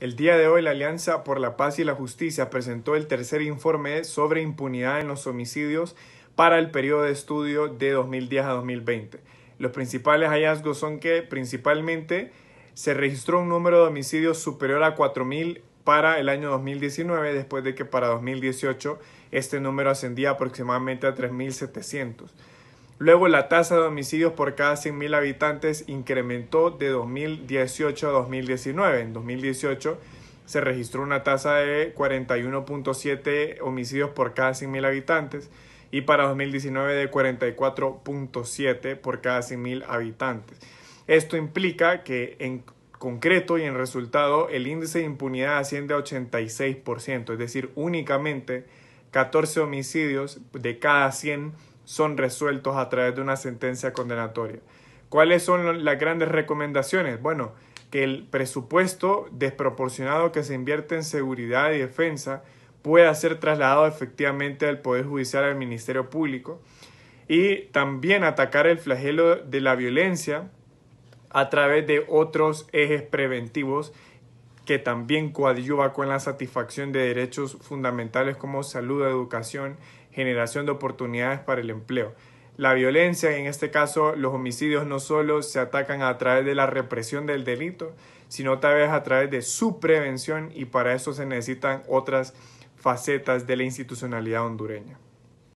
El día de hoy la Alianza por la Paz y la Justicia presentó el tercer informe sobre impunidad en los homicidios para el periodo de estudio de 2010 a 2020. Los principales hallazgos son que principalmente se registró un número de homicidios superior a 4.000 para el año 2019, después de que para 2018 este número ascendía aproximadamente a 3.700. Luego la tasa de homicidios por cada 100.000 habitantes incrementó de 2018 a 2019. En 2018 se registró una tasa de 41.7 homicidios por cada 100.000 habitantes y para 2019 de 44.7 por cada 100.000 habitantes. Esto implica que en concreto y en resultado el índice de impunidad asciende a 86%, es decir, únicamente 14 homicidios de cada 100 son resueltos a través de una sentencia condenatoria. ¿Cuáles son las grandes recomendaciones? Bueno, que el presupuesto desproporcionado que se invierte en seguridad y defensa pueda ser trasladado efectivamente al Poder Judicial, al Ministerio Público, y también atacar el flagelo de la violencia a través de otros ejes preventivos que también coadyuva con la satisfacción de derechos fundamentales como salud, educación generación de oportunidades para el empleo. La violencia, en este caso los homicidios, no solo se atacan a través de la represión del delito, sino también a través de su prevención y para eso se necesitan otras facetas de la institucionalidad hondureña.